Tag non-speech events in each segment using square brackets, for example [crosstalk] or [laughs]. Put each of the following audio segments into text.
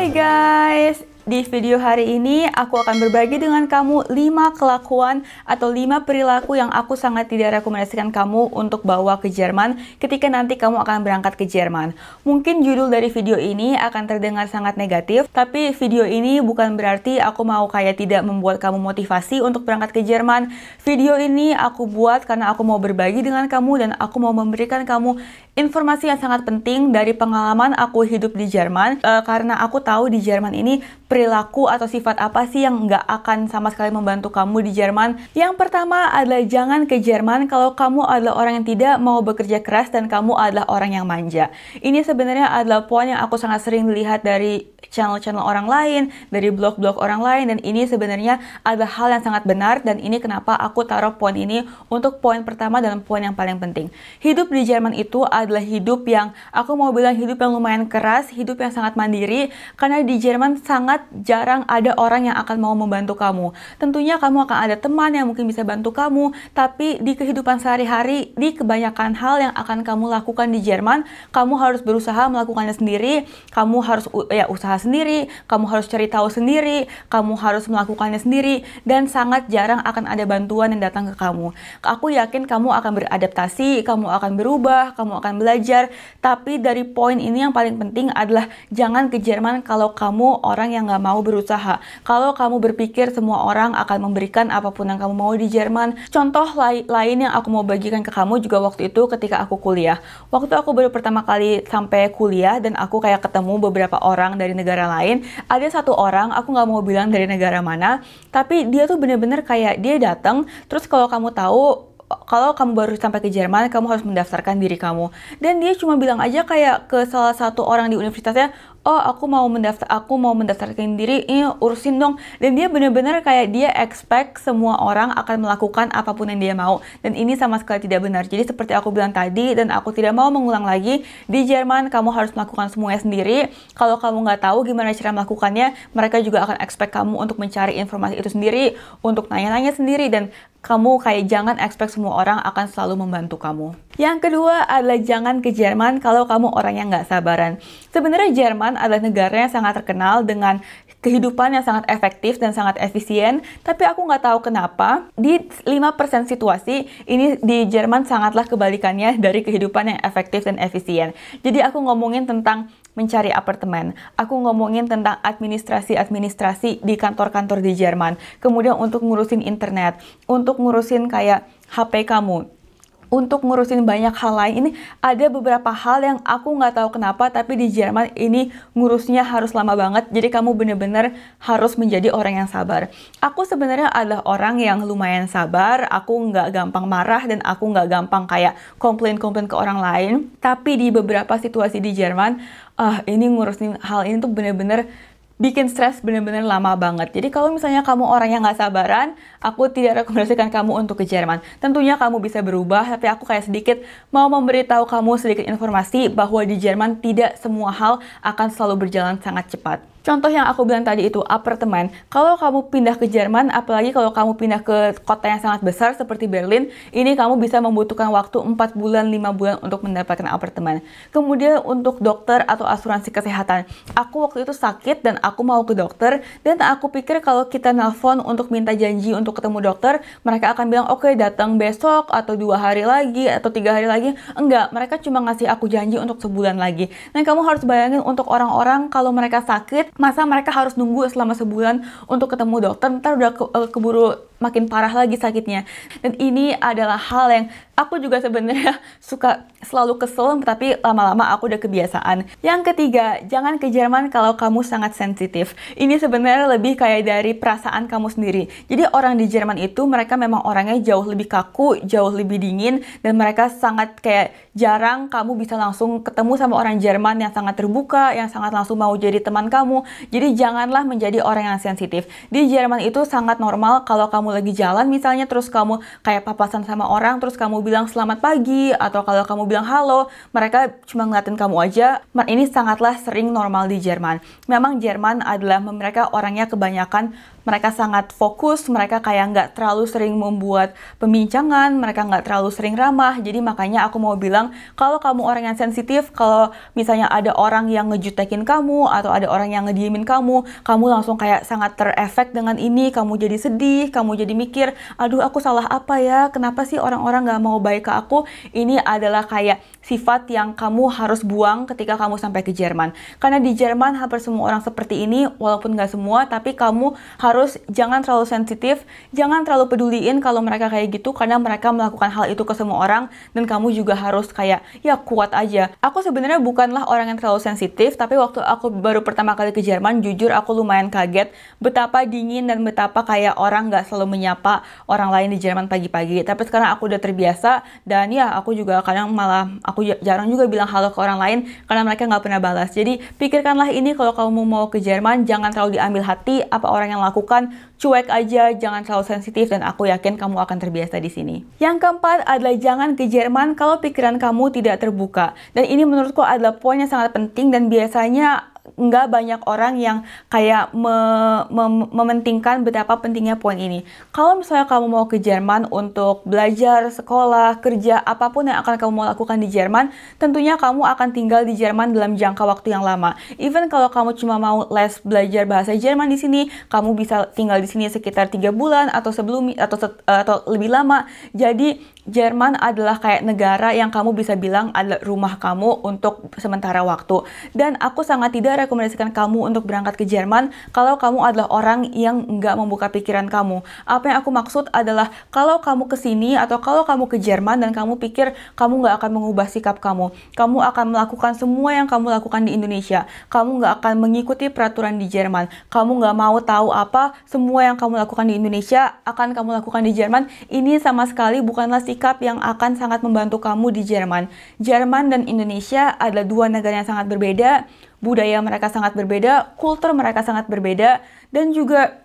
Hai guys, di video hari ini aku akan berbagi dengan kamu 5 kelakuan atau 5 perilaku yang aku sangat tidak rekomendasikan kamu untuk bawa ke Jerman ketika nanti kamu akan berangkat ke Jerman. Mungkin judul dari video ini akan terdengar sangat negatif, tapi video ini bukan berarti aku mau kayak tidak membuat kamu motivasi untuk berangkat ke Jerman. Video ini aku buat karena aku mau berbagi dengan kamu dan aku mau memberikan kamu informasi yang sangat penting dari pengalaman aku hidup di Jerman e, karena aku tahu di Jerman ini perilaku atau sifat apa sih yang nggak akan sama sekali membantu kamu di Jerman. Yang pertama adalah jangan ke Jerman kalau kamu adalah orang yang tidak mau bekerja keras dan kamu adalah orang yang manja. Ini sebenarnya adalah poin yang aku sangat sering lihat dari channel-channel orang lain, dari blog-blog orang lain dan ini sebenarnya adalah hal yang sangat benar dan ini kenapa aku taruh poin ini untuk poin pertama dan poin yang paling penting. Hidup di Jerman itu adalah adalah hidup yang aku mau bilang hidup yang lumayan keras, hidup yang sangat mandiri karena di Jerman sangat jarang ada orang yang akan mau membantu kamu. Tentunya kamu akan ada teman yang mungkin bisa bantu kamu, tapi di kehidupan sehari-hari di kebanyakan hal yang akan kamu lakukan di Jerman, kamu harus berusaha melakukannya sendiri, kamu harus ya usaha sendiri, kamu harus cari tahu sendiri, kamu harus melakukannya sendiri dan sangat jarang akan ada bantuan yang datang ke kamu. Aku yakin kamu akan beradaptasi, kamu akan berubah, kamu akan akan belajar. Tapi dari poin ini yang paling penting adalah jangan ke Jerman kalau kamu orang yang nggak mau berusaha. Kalau kamu berpikir semua orang akan memberikan apapun yang kamu mau di Jerman. Contoh lai lain yang aku mau bagikan ke kamu juga waktu itu ketika aku kuliah. Waktu aku baru pertama kali sampai kuliah dan aku kayak ketemu beberapa orang dari negara lain. Ada satu orang, aku nggak mau bilang dari negara mana, tapi dia tuh bener-bener kayak dia datang. Terus kalau kamu tahu kalau kamu baru sampai ke Jerman, kamu harus mendaftarkan diri kamu. Dan dia cuma bilang aja kayak ke salah satu orang di universitasnya, oh aku mau mendaftar, aku mau mendaftarkan diri, ini urusin dong. Dan dia benar-benar kayak dia expect semua orang akan melakukan apapun yang dia mau. Dan ini sama sekali tidak benar. Jadi seperti aku bilang tadi, dan aku tidak mau mengulang lagi, di Jerman kamu harus melakukan semuanya sendiri. Kalau kamu nggak tahu gimana cara melakukannya, mereka juga akan expect kamu untuk mencari informasi itu sendiri, untuk nanya-nanya sendiri, dan kamu kayak jangan expect semua orang akan selalu membantu kamu. Yang kedua adalah jangan ke Jerman kalau kamu orang yang nggak sabaran. Sebenarnya Jerman adalah negara yang sangat terkenal dengan kehidupan yang sangat efektif dan sangat efisien, tapi aku nggak tahu kenapa di 5% situasi ini di Jerman sangatlah kebalikannya dari kehidupan yang efektif dan efisien. Jadi aku ngomongin tentang mencari apartemen, aku ngomongin tentang administrasi-administrasi di kantor-kantor di Jerman, kemudian untuk ngurusin internet, untuk ngurusin kayak HP kamu, untuk ngurusin banyak hal lain ini ada beberapa hal yang aku nggak tahu kenapa tapi di Jerman ini ngurusnya harus lama banget jadi kamu bener-bener harus menjadi orang yang sabar aku sebenarnya adalah orang yang lumayan sabar aku nggak gampang marah dan aku nggak gampang kayak komplain-komplain ke orang lain tapi di beberapa situasi di Jerman ah uh, ini ngurusin hal ini tuh bener-bener bikin stres bener-bener lama banget. Jadi kalau misalnya kamu orang yang gak sabaran, aku tidak rekomendasikan kamu untuk ke Jerman. Tentunya kamu bisa berubah, tapi aku kayak sedikit mau memberitahu kamu sedikit informasi bahwa di Jerman tidak semua hal akan selalu berjalan sangat cepat. Contoh yang aku bilang tadi itu apartemen. Kalau kamu pindah ke Jerman, apalagi kalau kamu pindah ke kota yang sangat besar seperti Berlin, ini kamu bisa membutuhkan waktu 4 bulan, 5 bulan untuk mendapatkan apartemen. Kemudian untuk dokter atau asuransi kesehatan. Aku waktu itu sakit dan aku mau ke dokter dan aku pikir kalau kita nelpon untuk minta janji untuk ketemu dokter, mereka akan bilang, "Oke, okay, datang besok atau dua hari lagi atau tiga hari lagi." Enggak, mereka cuma ngasih aku janji untuk sebulan lagi. Dan nah, kamu harus bayangin untuk orang-orang kalau mereka sakit masa mereka harus nunggu selama sebulan untuk ketemu dokter ntar udah ke, eh, keburu makin parah lagi sakitnya. Dan ini adalah hal yang aku juga sebenarnya [laughs] suka selalu kesel, tapi lama-lama aku udah kebiasaan. Yang ketiga, jangan ke Jerman kalau kamu sangat sensitif. Ini sebenarnya lebih kayak dari perasaan kamu sendiri. Jadi orang di Jerman itu mereka memang orangnya jauh lebih kaku, jauh lebih dingin, dan mereka sangat kayak jarang kamu bisa langsung ketemu sama orang Jerman yang sangat terbuka, yang sangat langsung mau jadi teman kamu. Jadi janganlah menjadi orang yang sensitif. Di Jerman itu sangat normal kalau kamu lagi jalan misalnya terus kamu kayak papasan sama orang terus kamu bilang selamat pagi atau kalau kamu bilang halo mereka cuma ngeliatin kamu aja ini sangatlah sering normal di Jerman memang Jerman adalah mereka orangnya kebanyakan mereka sangat fokus, mereka kayak nggak terlalu sering membuat pembincangan, mereka nggak terlalu sering ramah. Jadi makanya aku mau bilang, kalau kamu orang yang sensitif, kalau misalnya ada orang yang ngejutekin kamu, atau ada orang yang ngediemin kamu, kamu langsung kayak sangat terefek dengan ini, kamu jadi sedih, kamu jadi mikir, aduh aku salah apa ya, kenapa sih orang-orang nggak mau baik ke aku, ini adalah kayak sifat yang kamu harus buang ketika kamu sampai ke Jerman. Karena di Jerman hampir semua orang seperti ini, walaupun nggak semua, tapi kamu harus harus jangan terlalu sensitif, jangan terlalu peduliin kalau mereka kayak gitu karena mereka melakukan hal itu ke semua orang dan kamu juga harus kayak ya kuat aja. Aku sebenarnya bukanlah orang yang terlalu sensitif, tapi waktu aku baru pertama kali ke Jerman, jujur aku lumayan kaget betapa dingin dan betapa kayak orang nggak selalu menyapa orang lain di Jerman pagi-pagi. Tapi sekarang aku udah terbiasa dan ya aku juga kadang malah aku jarang juga bilang halo ke orang lain karena mereka nggak pernah balas. Jadi pikirkanlah ini kalau kamu mau ke Jerman jangan terlalu diambil hati apa orang yang laku lakukan, cuek aja, jangan terlalu sensitif, dan aku yakin kamu akan terbiasa di sini. Yang keempat adalah jangan ke Jerman kalau pikiran kamu tidak terbuka. Dan ini menurutku adalah poin yang sangat penting dan biasanya nggak banyak orang yang kayak me, me, mementingkan betapa pentingnya poin ini. Kalau misalnya kamu mau ke Jerman untuk belajar, sekolah, kerja, apapun yang akan kamu lakukan di Jerman, tentunya kamu akan tinggal di Jerman dalam jangka waktu yang lama. Even kalau kamu cuma mau les belajar bahasa Jerman di sini, kamu bisa tinggal di sini sekitar tiga bulan atau sebelum atau eh, atau lebih lama. Jadi Jerman adalah kayak negara yang kamu bisa bilang adalah rumah kamu untuk sementara waktu. Dan aku sangat tidak tidak rekomendasikan kamu untuk berangkat ke Jerman kalau kamu adalah orang yang nggak membuka pikiran kamu. Apa yang aku maksud adalah kalau kamu ke sini atau kalau kamu ke Jerman dan kamu pikir kamu nggak akan mengubah sikap kamu, kamu akan melakukan semua yang kamu lakukan di Indonesia. Kamu nggak akan mengikuti peraturan di Jerman. Kamu nggak mau tahu apa semua yang kamu lakukan di Indonesia akan kamu lakukan di Jerman. Ini sama sekali bukanlah sikap yang akan sangat membantu kamu di Jerman. Jerman dan Indonesia adalah dua negara yang sangat berbeda budaya mereka sangat berbeda, kultur mereka sangat berbeda, dan juga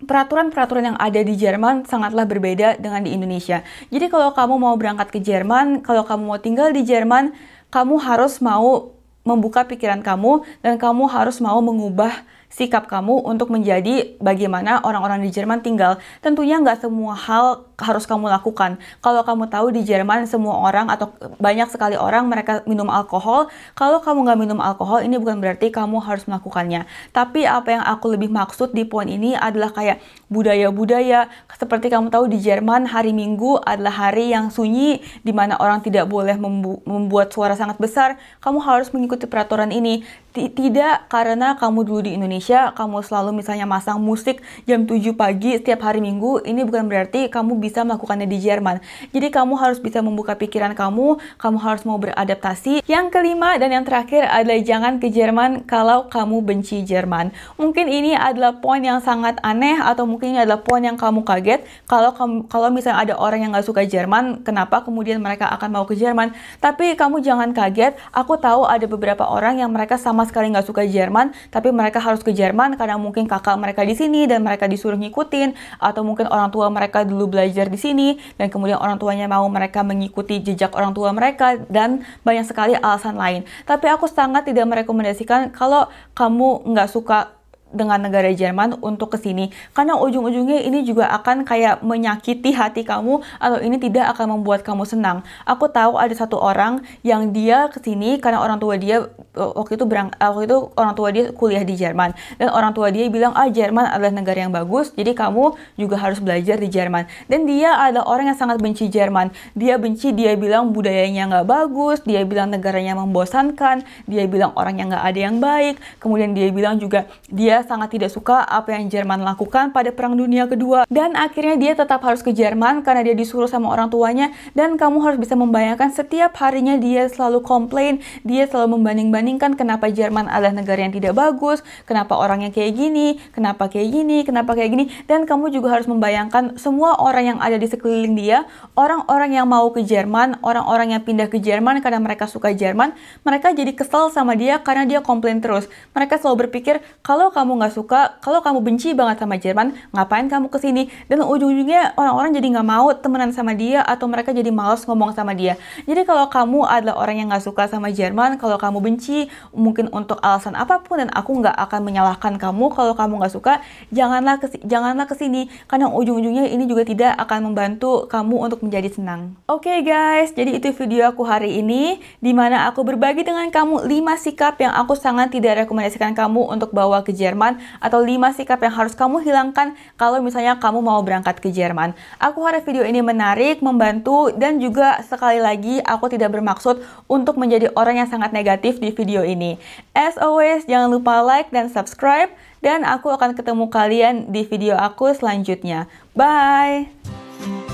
peraturan-peraturan yang ada di Jerman sangatlah berbeda dengan di Indonesia. Jadi kalau kamu mau berangkat ke Jerman, kalau kamu mau tinggal di Jerman, kamu harus mau membuka pikiran kamu dan kamu harus mau mengubah sikap kamu untuk menjadi bagaimana orang-orang di Jerman tinggal. Tentunya nggak semua hal harus kamu lakukan. Kalau kamu tahu di Jerman semua orang atau banyak sekali orang mereka minum alkohol, kalau kamu nggak minum alkohol ini bukan berarti kamu harus melakukannya. Tapi apa yang aku lebih maksud di poin ini adalah kayak budaya-budaya seperti kamu tahu di Jerman hari Minggu adalah hari yang sunyi di mana orang tidak boleh membu membuat suara sangat besar. Kamu harus mengikuti peraturan ini. T tidak karena kamu dulu di Indonesia kamu selalu misalnya masang musik jam 7 pagi setiap hari Minggu, ini bukan berarti kamu bisa bisa melakukannya di Jerman. Jadi kamu harus bisa membuka pikiran kamu, kamu harus mau beradaptasi. Yang kelima dan yang terakhir adalah jangan ke Jerman kalau kamu benci Jerman. Mungkin ini adalah poin yang sangat aneh atau mungkin ini adalah poin yang kamu kaget kalau kalau misalnya ada orang yang nggak suka Jerman, kenapa kemudian mereka akan mau ke Jerman? Tapi kamu jangan kaget, aku tahu ada beberapa orang yang mereka sama sekali nggak suka Jerman, tapi mereka harus ke Jerman karena mungkin kakak mereka di sini dan mereka disuruh ngikutin atau mungkin orang tua mereka dulu belajar belajar di sini dan kemudian orang tuanya mau mereka mengikuti jejak orang tua mereka dan banyak sekali alasan lain. Tapi aku sangat tidak merekomendasikan kalau kamu nggak suka dengan negara Jerman untuk ke sini karena ujung-ujungnya ini juga akan kayak menyakiti hati kamu atau ini tidak akan membuat kamu senang. Aku tahu ada satu orang yang dia ke sini karena orang tua dia eh, waktu itu berang eh, waktu itu orang tua dia kuliah di Jerman dan orang tua dia bilang ah Jerman adalah negara yang bagus jadi kamu juga harus belajar di Jerman dan dia ada orang yang sangat benci Jerman dia benci dia bilang budayanya nggak bagus dia bilang negaranya membosankan dia bilang orangnya nggak ada yang baik kemudian dia bilang juga dia sangat tidak suka apa yang Jerman lakukan pada Perang Dunia Kedua. Dan akhirnya dia tetap harus ke Jerman karena dia disuruh sama orang tuanya. Dan kamu harus bisa membayangkan setiap harinya dia selalu komplain, dia selalu membanding-bandingkan kenapa Jerman adalah negara yang tidak bagus, kenapa orangnya kayak gini, kenapa kayak gini, kenapa kayak gini. Dan kamu juga harus membayangkan semua orang yang ada di sekeliling dia, orang-orang yang mau ke Jerman, orang-orang yang pindah ke Jerman karena mereka suka Jerman, mereka jadi kesel sama dia karena dia komplain terus. Mereka selalu berpikir kalau kamu kamu nggak suka, kalau kamu benci banget sama Jerman, ngapain kamu kesini? Dan ujung-ujungnya orang-orang jadi nggak mau temenan sama dia atau mereka jadi males ngomong sama dia. Jadi kalau kamu adalah orang yang nggak suka sama Jerman, kalau kamu benci, mungkin untuk alasan apapun dan aku nggak akan menyalahkan kamu kalau kamu nggak suka, janganlah kesi janganlah kesini karena ujung-ujungnya ini juga tidak akan membantu kamu untuk menjadi senang. Oke okay guys, jadi itu video aku hari ini di mana aku berbagi dengan kamu 5 sikap yang aku sangat tidak rekomendasikan kamu untuk bawa ke Jerman Jerman atau 5 sikap yang harus kamu hilangkan kalau misalnya kamu mau berangkat ke Jerman. Aku harap video ini menarik, membantu, dan juga sekali lagi aku tidak bermaksud untuk menjadi orang yang sangat negatif di video ini. As always, jangan lupa like dan subscribe, dan aku akan ketemu kalian di video aku selanjutnya. Bye!